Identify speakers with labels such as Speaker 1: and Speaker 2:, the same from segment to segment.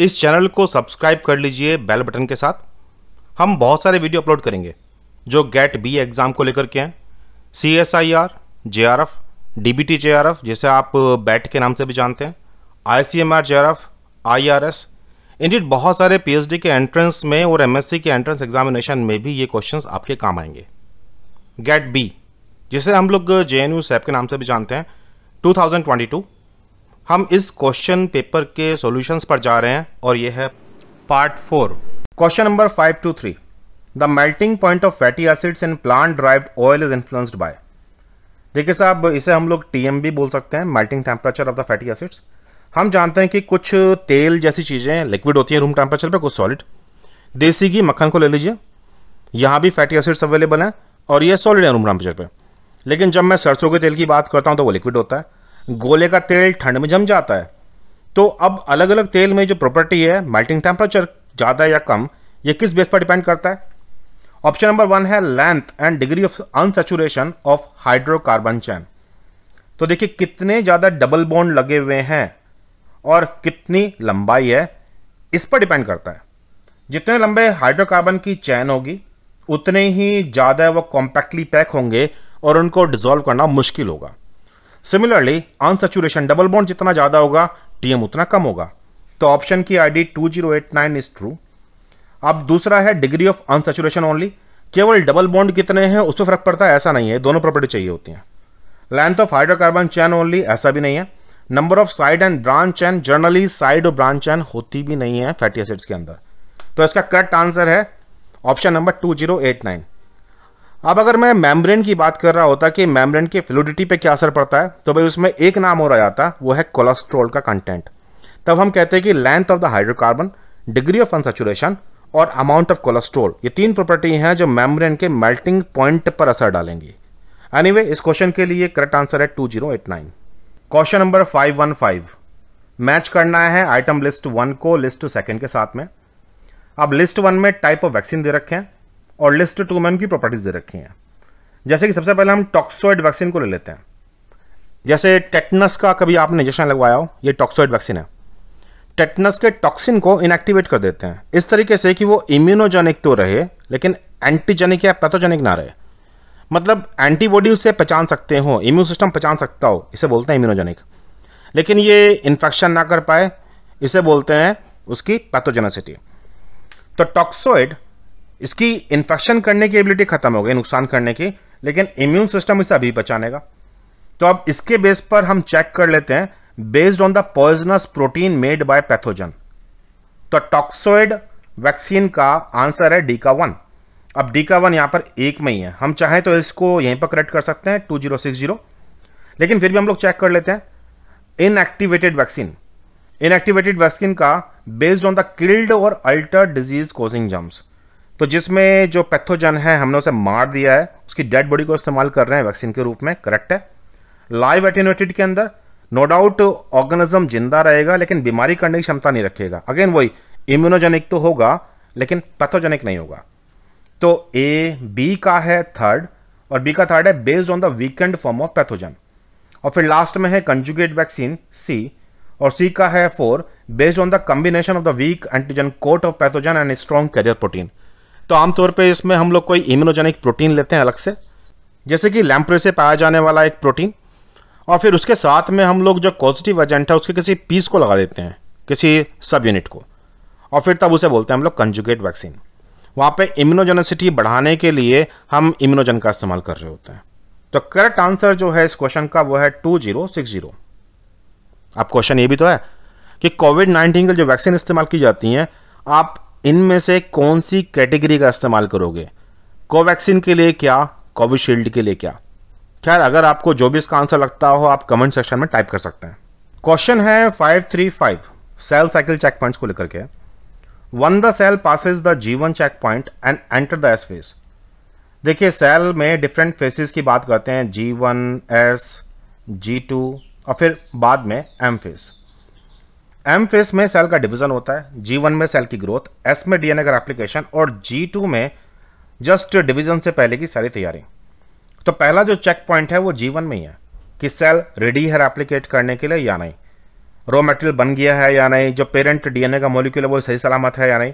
Speaker 1: इस चैनल को सब्सक्राइब कर लीजिए बेल बटन के साथ हम बहुत सारे वीडियो अपलोड करेंगे जो गेट बी एग्ज़ाम को लेकर के हैं C S I R J R F D B T J R F जैसे आप बैट के नाम से भी जानते हैं I C M R J R F I R S इंडिट बहुत सारे पी एच डी के एंट्रेंस में और एम एस सी के एंट्रेंस एग्जामिनेशन में भी ये क्वेश्चन आपके काम आएंगे गेट बी जिसे हम लोग जे एन यू सैप के नाम से भी जानते हैं टू थाउजेंड ट्वेंटी टू हम इस क्वेश्चन पेपर के सॉल्यूशंस पर जा रहे हैं और ये है part four question number five two three the melting point of fatty acids in plant derived oil is influenced by देखिए साहब इसे हम लोग टी भी बोल सकते हैं melting temperature of the fatty acids हम जानते हैं कि कुछ तेल जैसी चीज़ें लिक्विड होती हैं रूम टेम्परेचर पर कुछ सॉलिड देसी घी मक्खन को ले लीजिए यहाँ भी फैटी एसिड्स अवेलेबल हैं और ये सॉलिड है रूम टेम्परेचर पे लेकिन जब मैं सरसों के तेल की बात करता हूँ तो वो लिक्विड होता है गोले का तेल ठंड में जम जाता है तो अब अलग अलग तेल में जो प्रॉपर्टी है मेल्टिंग टेम्परेचर ज़्यादा या कम ये किस बेस पर डिपेंड करता है ऑप्शन नंबर वन है length and degree of unsaturation of hydrocarbon chain तो देखिए कितने ज़्यादा डबल बॉन्ड लगे हुए हैं और कितनी लंबाई है इस पर डिपेंड करता है जितने लंबे हाइड्रोकार्बन की चैन होगी उतने ही ज़्यादा वो कॉम्पैक्टली पैक होंगे और उनको डिजोल्व करना मुश्किल होगा सिमिलरली अनसेचुरेशन डबल बॉन्ड जितना ज़्यादा होगा टीएम उतना कम होगा तो ऑप्शन की आईडी 2089 इज ट्रू अब दूसरा है डिग्री ऑफ अनसेचुरेशन ओनली केवल डबल बॉन्ड कितने हैं उस पर फर्क पड़ता है ऐसा नहीं है दोनों प्रॉपर्टी चाहिए होती हैं length of hydrocarbon chain only ऐसा भी नहीं है number of side and branch chain generally side और ब्रांच चैन होती भी नहीं है फैटी एसिड्स के अंदर तो इसका करेक्ट आंसर है option number two zero eight nine अब अगर मैं मैमब्रेन की बात कर रहा होता कि मैमब्रेन के फ्लूडिटी पे क्या असर पड़ता है तो भाई उसमें एक नाम हो रहा जाता वो है कोलेस्ट्रोल का कंटेंट तब हम कहते हैं कि length of the hydrocarbon degree of unsaturation और अमाउंट ऑफ कोलेस्ट्रोल ये तीन प्रॉपर्टी हैं जो मैमब्रेन के मेल्टिंग पॉइंट पर असर डालेंगी एनी anyway, इस क्वेश्चन के लिए करेक्ट आंसर है two zero eight nine question number five one five match करना है आइटम लिस्ट वन को लिस्ट सेकेंड के साथ में अब लिस्ट वन में टाइप ऑफ वैक्सीन दे रखे हैं और लिस्ट टू में उनकी प्रॉपर्टीज दे रखी हैं जैसे कि सबसे पहले हम टॉक्सोइड वैक्सीन को ले लेते हैं जैसे टेटनस का कभी आपने इंजेक्शन लगवाया हो ये टॉक्सोइड वैक्सीन है टेटनस के टॉक्सिन को इनएक्टिवेट कर देते हैं इस तरीके से कि वो इम्यूनोजेनिक तो रहे लेकिन एंटीजेनिक या पैथोजेनिक ना रहे मतलब एंटीबॉडी उसे पहचान सकते हो इम्यून सिस्टम पहचान सकता हो इसे बोलते हैं इम्यूनोजेनिक लेकिन ये इन्फेक्शन ना कर पाए इसे बोलते हैं उसकी पैथोजेनिसिटी तो टॉक्सोइड इसकी इन्फेक्शन करने की एबिलिटी खत्म हो गई नुकसान करने की लेकिन इम्यून सिस्टम इसे अभी बचानेगा तो अब इसके बेस पर हम चेक कर लेते हैं based on the poisonous protein made by pathogen तो टॉक्सोइड वैक्सीन का आंसर है डीका वन अब डीका वन यहां पर एक में ही है हम चाहें तो इसको यहीं पर करेक्ट कर सकते हैं टू जीरो सिक्स जीरो लेकिन फिर भी हम लोग चेक कर लेते हैं इनएक्टिवेटेड वैक्सीन इनएक्टिवेटेड वैक्सीन का बेस्ड ऑन द किल्ड और अल्टर डिजीज कोजिंग जम्स तो जिसमें जो पैथोजन है हमने उसे मार दिया है उसकी डेड बॉडी को इस्तेमाल कर रहे हैं वैक्सीन के रूप में करेक्ट है लाइव एटेनुएटेड के अंदर नो डाउट ऑर्गेनिज्म जिंदा रहेगा लेकिन बीमारी करने की क्षमता नहीं रखेगा अगेन वही इम्यूनोजेनिक तो होगा लेकिन पैथोजेनिक नहीं होगा तो ए बी का है थर्ड और बी का थर्ड है based on the weakened form of pathogen और फिर लास्ट में है कंजुगेट वैक्सीन सी और सी का है four based on the combination of the weak antigen coat of pathogen and strong carrier protein तो आमतौर पर इसमें हम लोग कोई इम्यूनोजेनिक प्रोटीन लेते हैं अलग से जैसे कि लैम्प्रे से पाया जाने वाला एक प्रोटीन और फिर उसके साथ में हम लोग जो पॉजिटिव एजेंट है उसके किसी पीस को लगा देते हैं किसी सब यूनिट को और फिर तब उसे बोलते हैं हम लोग कंजुगेट वैक्सीन वहाँ पे इम्यूनोजेनिसिटी बढ़ाने के लिए हम इम्यूनोजन का इस्तेमाल कर रहे होते हैं तो करेक्ट आंसर जो है इस क्वेश्चन का वो है टू जीरो सिक्स जीरो अब क्वेश्चन ये भी तो है कि कोविड नाइन्टीन के जो वैक्सीन इस्तेमाल की जाती हैं आप इनमें से कौन सी कैटेगरी का इस्तेमाल करोगे कोवैक्सीन के लिए क्या कोविशील्ड के लिए क्या खैर अगर आपको जो भी इसका आंसर लगता हो आप कमेंट सेक्शन में टाइप कर सकते हैं क्वेश्चन है 535 सेल साइकिल चेक पॉइंट को लेकर के one the cell passes the G one check point and enter the S phase देखिए सेल में डिफरेंट फेसिस की बात करते हैं G one S G two और फिर बाद में एम फेस एम फेस में सेल का डिवीजन होता है जी वन में सेल की ग्रोथ एस में डीएनए का एप्लीकेशन और जी टू में जस्ट डिवीजन से पहले की सारी तैयारी तो पहला जो चेक पॉइंट है वो जी वन में ही है कि सेल रेडी है एप्लीकेट करने के लिए या नहीं रॉ मटेरियल बन गया है या नहीं जो पेरेंट डीएनए का मोलिक्यूल है वो सही सलामत है या नहीं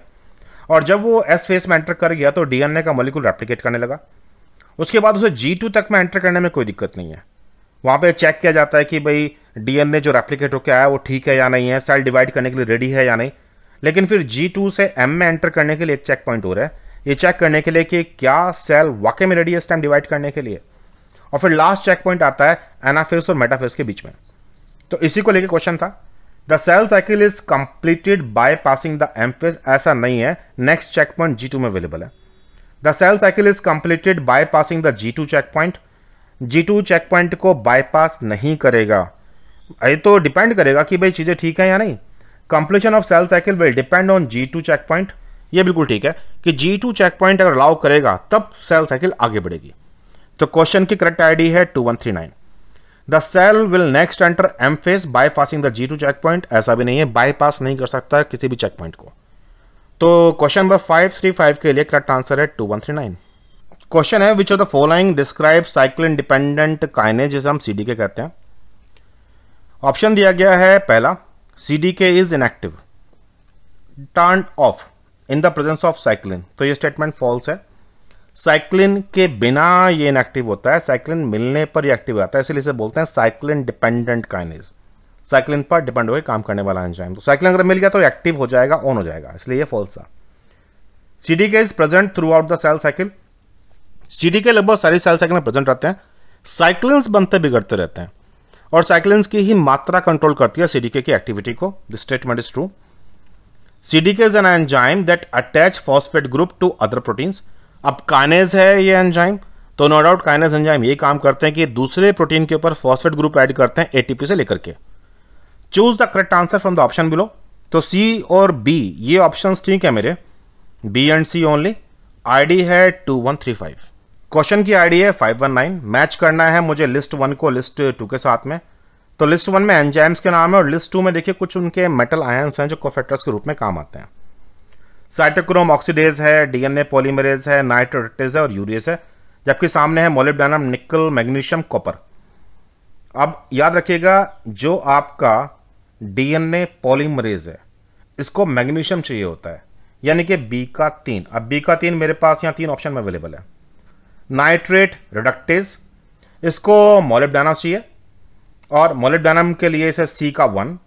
Speaker 1: और जब वो एस फेस में एंटर कर गया तो डीएनए का मोलिक्यूल एप्लीकेट करने लगा उसके बाद उसे जी टू तक में एंटर करने में कोई दिक्कत नहीं है वहाँ पे चेक किया जाता है कि भाई डीएनए जो रेप्लिकेट होकर आया वो ठीक है या नहीं है सेल डिवाइड करने के लिए रेडी है या नहीं लेकिन फिर जी टू से एम में एंटर करने के लिए एक चेक पॉइंट हो रहा है ये चेक करने के लिए कि क्या सेल वाकई में रेडी है इस टाइम डिवाइड करने के लिए और फिर लास्ट चेक पॉइंट आता है एनाफेस और मेटाफेस के बीच में तो इसी को लेकर क्वेश्चन था the cell cycle is completed by passing the M phase ऐसा नहीं है next check point G two में अवेलेबल है the cell cycle is completed by passing the G two check point G two check point को bypass नहीं करेगा ये तो डिपेंड करेगा कि भाई चीज़ें ठीक हैं या नहीं completion of cell cycle will depend on G two check point ये बिल्कुल ठीक है कि जी टू चेक पॉइंट अगर अलाउ करेगा तब सेल साइकिल आगे बढ़ेगी तो क्वेश्चन की करेक्ट आईडी है two one three nine the cell will next enter M phase bypassing the G two check point ऐसा भी नहीं है बाईपास नहीं कर सकता किसी भी चेक पॉइंट को तो question number five three five के लिए करेक्ट आंसर है two one three nine question है which of the following describe cycle independent kinase जिसे हम सी के कहते हैं ऑप्शन दिया गया है पहला C D K is inactive turn off in the presence of cyclin तो ये स्टेटमेंट फॉल्स है साइक्लिन के बिना ये इनएक्टिव होता है साइक्लिन मिलने पर ये एक्टिव आता है इसलिए इसे बोलते हैं साइक्लिन डिपेंडेंट काइनेज साइक्लिन पर डिपेंड होकर काम करने वाला एंजाइम तो साइक्लिन अगर मिल गया तो एक्टिव हो जाएगा ऑन हो जाएगा इसलिए ये फॉल्स था C D K is present throughout the cell cycle CD K लगभग सारे सेल साइकिल में प्रेजेंट रहते हैं साइक्लिन्स बनते बिगड़ते रहते हैं और साइक्लिन्स की ही मात्रा कंट्रोल करती है सीडीके की एक्टिविटी को the statement is true CDK is an enzyme that attach phosphate group to other proteins अब काइनेज है ये एंजाइम तो नो डाउट काइनेज एंजाइम ये काम करते हैं कि दूसरे प्रोटीन के ऊपर फॉस्फेट ग्रुप ऐड करते हैं एटीपी से लेकर के choose the correct answer from the option below तो सी और बी ये ऑप्शन ठीक है मेरे B and C only ID है two one three five question की आईडी है 519 मैच करना है मुझे लिस्ट वन को लिस्ट टू के साथ में तो लिस्ट वन में एंजाइम्स के नाम है और लिस्ट टू में देखिए कुछ उनके मेटल आयंस हैं जो कोफेक्टर्स के रूप में काम आते हैं साइटोक्रोम ऑक्सीडेज है डीएनए पॉलीमरेज है नाइट्रोटेज है और यूरियस है जबकि सामने है मोलिबडानम निकल मैग्नीशियम कॉपर अब याद रखिएगा जो आपका डीएनए पॉलीमरेज है इसको मैग्नीशियम चाहिए होता है यानी कि बी का तीन अब बी का तीन मेरे पास यहाँ तीन ऑप्शन में अवेलेबल है नाइट्रेट रिडक्टेज इसको मोलिबडाना चाहिए और मोलिबडानम के लिए इसे सी का वन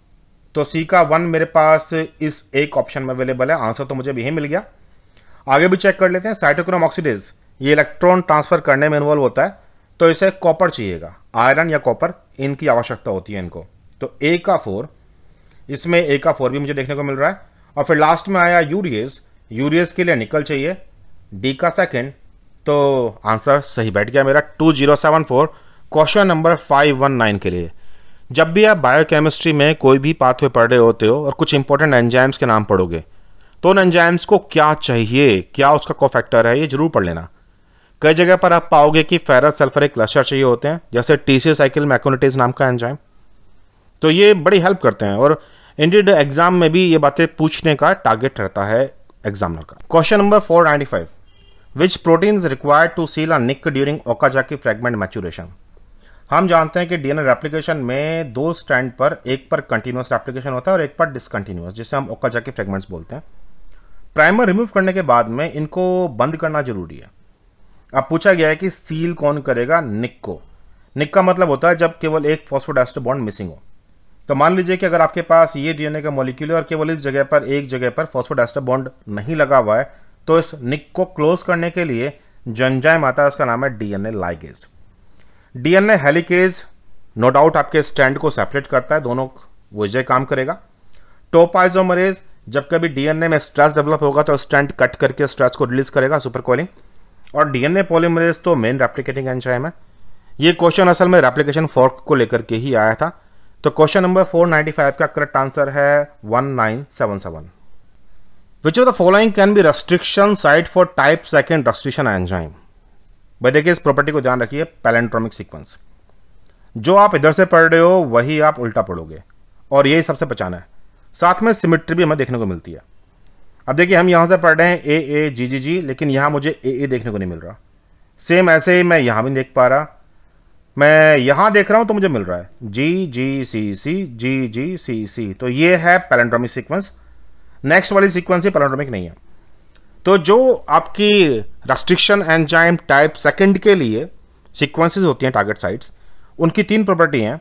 Speaker 1: तो सी का वन मेरे पास इस एक ऑप्शन में अवेलेबल है आंसर तो मुझे भी यही मिल गया आगे भी चेक कर लेते हैं साइटोक्रोम ऑक्सीडेज ये इलेक्ट्रॉन ट्रांसफर करने में इन्वॉल्व होता है तो इसे कॉपर चाहिएगा आयरन या कॉपर इनकी आवश्यकता होती है इनको तो ए का फोर इसमें ए का फोर भी मुझे देखने को मिल रहा है और फिर लास्ट में आया यूरियस यूरियस के लिए निकल चाहिए डी का सेकेंड तो आंसर सही बैठ गया मेरा two zero seven four question number five one nine के लिए जब भी आप बायोकेमिस्ट्री में कोई भी पाथवे पढ़ रहे होते हो और कुछ इंपॉर्टेंट एंजाइम्स के नाम पढ़ोगे तो उन एंजाइम्स को क्या चाहिए क्या उसका कोफैक्टर है ये जरूर पढ़ लेना कई जगह पर आप पाओगे कि फेरस एक क्लस्टर चाहिए होते हैं जैसे टी सी साइकिल मैकोनिटीज नाम का एंजाइम तो ये बड़ी हेल्प करते हैं और इंडियड एग्जाम में भी ये बातें पूछने का टारगेट रहता है एग्जामिनर का question number four ninety five which protein required to seal a nick during Okazaki fragment maturation हम जानते हैं कि डीएनए रेप्लिकेशन में दो स्टैंड पर एक पर कंटिन्यूस रेप्लिकेशन होता है और एक पर डिसकंटिन्यूस जिसे हम ओकाजाकी फ्रेगमेंट्स बोलते हैं प्राइमर रिमूव करने के बाद में इनको बंद करना जरूरी है अब पूछा गया है कि सील कौन करेगा निक को निक का मतलब होता है जब केवल एक फॉस्फोडास्टर बॉन्ड मिसिंग हो तो मान लीजिए कि अगर आपके पास ये डीएनए का मॉलिक्यूल है और केवल इस जगह पर एक जगह पर फॉस्फोडास्टर बॉन्ड नहीं लगा हुआ है तो इस निक को क्लोज करने के लिए जनजाय माता उसका नाम है DNA ligase DNA helicase no doubt आपके स्टैंड को सेपरेट करता है दोनों वजह काम करेगा टोपाइजोमरेज जब कभी डीएनए में स्ट्रेस डेवलप होगा तो स्टैंड कट करके स्ट्रेस को रिलीज करेगा सुपर कॉलिंग और डीएनए पॉलीमरेज तो मेन रेप्लिकेटिंग एंजाइम है ये क्वेश्चन असल में रेप्लिकेशन फोर्क को लेकर के ही आया था तो क्वेश्चन नंबर 495 का करेक्ट आंसर है 1977 Which of the following can be restriction site for type second restriction enzyme? भाई देखिए इस प्रॉपर्टी को ध्यान रखिए पैलेंट्रोमिक सीक्वेंस जो आप इधर से पढ़ रहे हो वही आप उल्टा पढ़ोगे और यही सबसे पहचाना है साथ में सिमिट्री भी हमें देखने को मिलती है अब देखिए हम यहां से पढ़ रहे हैं ए ए जी जी जी लेकिन यहां मुझे ए ए देखने को नहीं मिल रहा सेम ऐसे ही मैं यहां भी देख पा रहा मैं यहां देख रहा हूं तो मुझे मिल रहा है जी जी सी सी जी जी सी सी तो ये है पैलेंट्रोमिक सिक्वेंस नेक्स्ट वाली सीक्वेंस ही पैराटोमिक नहीं है तो जो आपकी रेस्ट्रिक्शन एंजाइम टाइप सेकंड के लिए सीक्वेंसेस होती हैं टारगेट साइट्स उनकी तीन प्रॉपर्टी हैं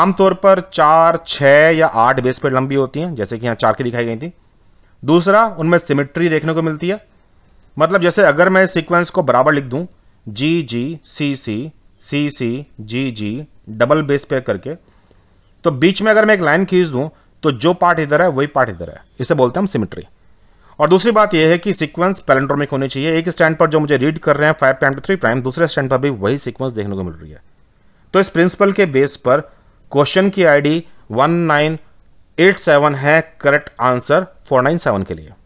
Speaker 1: आमतौर पर चार छः या आठ बेस पेड लंबी होती हैं जैसे कि यहाँ चार की दिखाई गई थी दूसरा उनमें सिमिट्री देखने को मिलती है मतलब जैसे अगर मैं सीक्वेंस को बराबर लिख दूं जी जी सी सी सी सी जी जी डबल बेस पे करके तो बीच में अगर मैं एक लाइन खींच दूं तो जो पार्ट इधर है वही पार्ट इधर है इसे बोलते हैं हम सिमिट्री और दूसरी बात यह है कि सीक्वेंस पैलेंड्रोमिक होनी चाहिए एक स्टैंड पर जो मुझे रीड कर रहे हैं five prime to three prime दूसरे स्टैंड पर भी वही सिक्वेंस देखने को मिल रही है तो इस प्रिंसिपल के बेस पर क्वेश्चन की आईडी सेवन है करेक्ट आंसर सेवन के लिए